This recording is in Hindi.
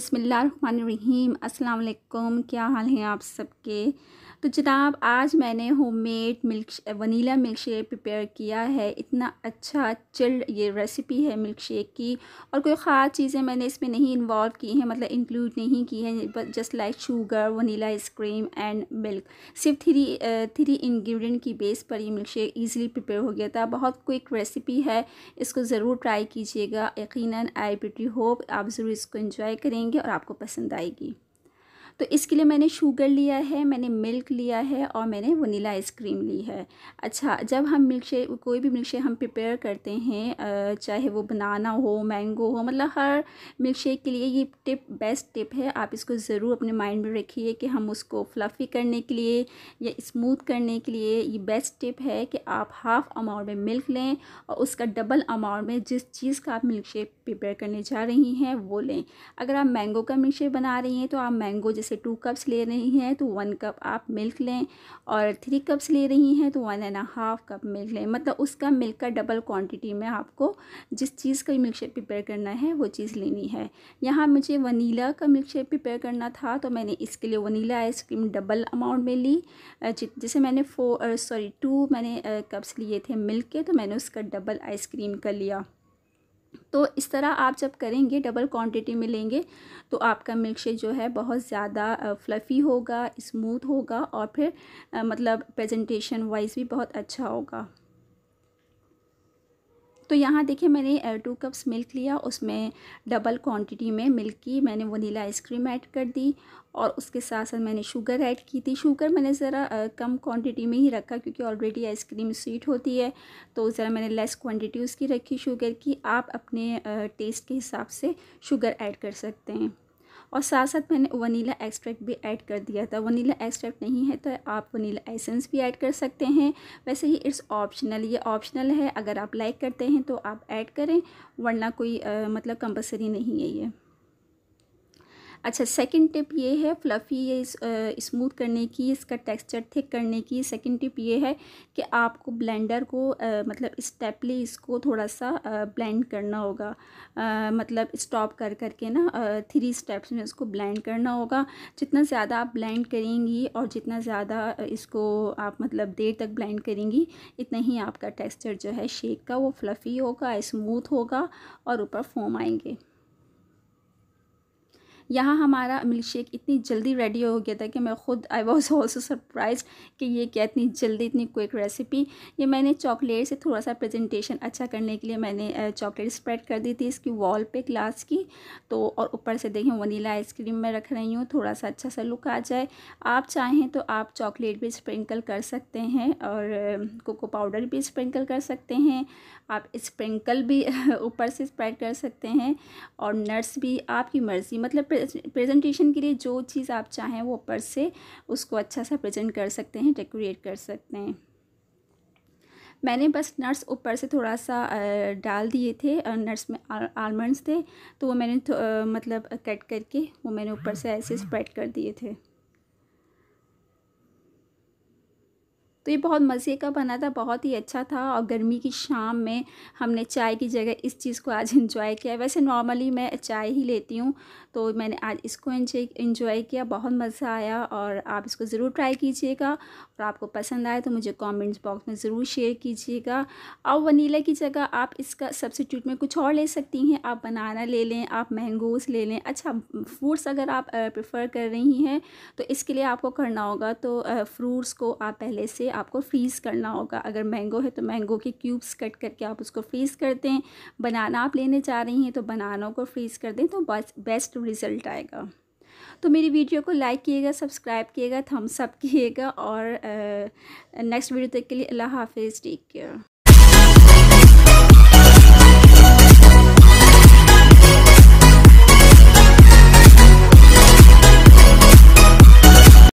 बिसमीम अस्सलाम वालेकुम क्या हाल है आप सबके तो जनाब आज मैंने homemade milk vanilla milkshake prepare किया है इतना अच्छा चिल्ड ये रेसिपी है मिल्क शेक की और कोई ख़ास चीज़ें मैंने इसमें नहीं इन्वॉल्व की हैं मतलब इंक्लूड नहीं की है just like sugar vanilla ice cream and milk सिर्फ थ्री थ्री इन्ग्रीडियंट की बेस पर ये मिल्क शेक ईज़िली प्रिपेयर हो गया था बहुत क्विक रेसिपी है इसको ज़रूर ट्राई कीजिएगा यकीनन आई बिटी होप आप ज़रूर इसको इंजॉय करेंगे और आपको पसंद आएगी तो इसके लिए मैंने शुगर लिया है मैंने मिल्क लिया है और मैंने वनीला आइसक्रीम ली है अच्छा जब हम मिल्क शेक कोई भी मिल्क शेक हम प्रिपेयर करते हैं चाहे वो बनाना हो मैंगो हो मतलब हर मिल्क शेक के लिए ये टिप बेस्ट टिप है आप इसको ज़रूर अपने माइंड में रखिए कि हम उसको फ्लफ़ी करने के लिए या स्मूथ करने के लिए ये बेस्ट टिप है कि आप हाफ़ अमाउंट में मिल्क लें और उसका डबल अमाउंट में जिस चीज़ का आप मिल्क शेक प्रिपेयर करने जा रही हैं वो लें अगर आप मैंगो का मिल्क शेक बना रही हैं तो आप मैंगो जैसे जैसे टू कप्स ले रही हैं तो वन कप आप मिल्क लें और थ्री कप्स ले रही हैं तो one and half cup milk लें मतलब उसका मिल्क का डबल क्वांटिटी में आपको जिस चीज़ का मिल्क शेक प्रिपेयर करना है वो चीज़ लेनी है यहाँ मुझे वनीला का मिल्क शेक प्रिपेयर करना था तो मैंने इसके लिए वनीला आइसक्रीम डबल अमाउंट में ली जैसे मैंने फोर सॉरी टू मैंने कप्स लिए थे मिल्क के तो मैंने उसका डबल आइसक्रीम का लिया तो इस तरह आप जब करेंगे डबल क्वांटिटी में लेंगे तो आपका मिल्क शेक जो है बहुत ज़्यादा फ्लफ़ी होगा स्मूथ होगा और फिर मतलब प्रेजेंटेशन वाइज भी बहुत अच्छा होगा तो यहाँ देखिए मैंने टू कप्स मिल्क लिया उसमें डबल क्वांटिटी में मिल्क की मैंने वनीला आइसक्रीम ऐड कर दी और उसके साथ साथ मैंने शुगर ऐड की थी शुगर मैंने ज़रा कम क्वांटिटी में ही रखा क्योंकि ऑलरेडी आइसक्रीम स्वीट होती है तो ज़रा मैंने लेस क्वांटिटी उसकी रखी शुगर की आप अपने टेस्ट के हिसाब से शुगर ऐड कर सकते हैं और साथ साथ मैंने वनीला एक्सट्रैक्ट भी ऐड कर दिया था वनीला एक्सट्रैक्ट नहीं है तो आप वनीला एसेंस भी ऐड कर सकते हैं वैसे ही इट्स ऑप्शनल ये ऑप्शनल है अगर आप लाइक करते हैं तो आप ऐड करें वरना कोई आ, मतलब कंपलसरी नहीं है ये अच्छा सेकंड टिप ये है फ्लफ़ी ये स्मूथ करने की इसका टेक्सचर थिक करने की सेकंड टिप ये है कि आपको ब्लेंडर को आ, मतलब स्टेपली इसको थोड़ा सा आ, ब्लेंड करना होगा आ, मतलब स्टॉप कर कर ना थ्री स्टेप्स में इसको ब्लेंड करना होगा जितना ज़्यादा आप ब्लेंड करेंगी और जितना ज़्यादा इसको आप मतलब देर तक ब्लेंड करेंगी इतना ही आपका टेक्स्चर जो है शेक का वो फ्लफ़ी होगा स्मूथ होगा और ऊपर फॉर्म आएंगे यहाँ हमारा मिल्क शेक इतनी जल्दी रेडी हो गया था कि मैं खुद आई वॉज ऑल्सो सरप्राइज कि ये क्या इतनी जल्दी इतनी क्विक रेसिपी ये मैंने चॉकलेट से थोड़ा सा प्रेजेंटेशन अच्छा करने के लिए मैंने चॉकलेट स्प्रेड कर दी थी इसकी वॉल पे ग्लास की तो और ऊपर से देखें वनीला आइसक्रीम मैं रख रही हूँ थोड़ा सा अच्छा सा लुक आ जाए आप चाहें तो आप चॉकलेट भी स्प्रिंकल कर सकते हैं और कोको पाउडर भी स्प्रिंकल कर सकते हैं आप स्प्रिंकल भी ऊपर से स्प्रेड कर सकते हैं और नट्स भी आपकी मर्ज़ी मतलब प्रेजेंटेशन के लिए जो चीज़ आप चाहें वो ऊपर से उसको अच्छा सा प्रेजेंट कर सकते हैं डेकोरेट कर सकते हैं मैंने बस नट्स ऊपर से थोड़ा सा डाल दिए थे नट्स में आलमंड्स थे तो वो मैंने मतलब कट करके वो मैंने ऊपर से ऐसे स्प्रेड कर दिए थे तो ये बहुत मज़े का बना था बहुत ही अच्छा था और गर्मी की शाम में हमने चाय की जगह इस चीज़ को आज इन्जॉय किया वैसे नॉर्मली मैं चाय ही लेती हूँ तो मैंने आज इसको इन्जॉय किया बहुत मज़ा आया और आप इसको ज़रूर ट्राई कीजिएगा और आपको पसंद आए तो मुझे कॉमेंट्स बॉक्स में ज़रूर शेयर कीजिएगा और वनीला की जगह आप इसका सब्सिट्यूट में कुछ और ले सकती हैं आप बनाना ले लें आप मैंगोज ले लें अच्छा फ्रूट्स अगर आप प्रेफर कर रही हैं तो इसके लिए आपको करना होगा तो फ्रूट्स को आप पहले से आपको फ्रीज़ करना होगा अगर मैंगो है तो मैंगो के क्यूब्स कट करके आप उसको फ्रीज़ कर दें बनाना आप लेने जा रही हैं तो बनानों को फ्रीज़ कर दें तो बेस्ट रिज़ल्ट आएगा तो मेरी वीडियो को लाइक किएगा सब्सक्राइब किएगा थम्सअप किएगा और नेक्स्ट वीडियो तक के लिए अल्लाह हाफिज़ टेक केयर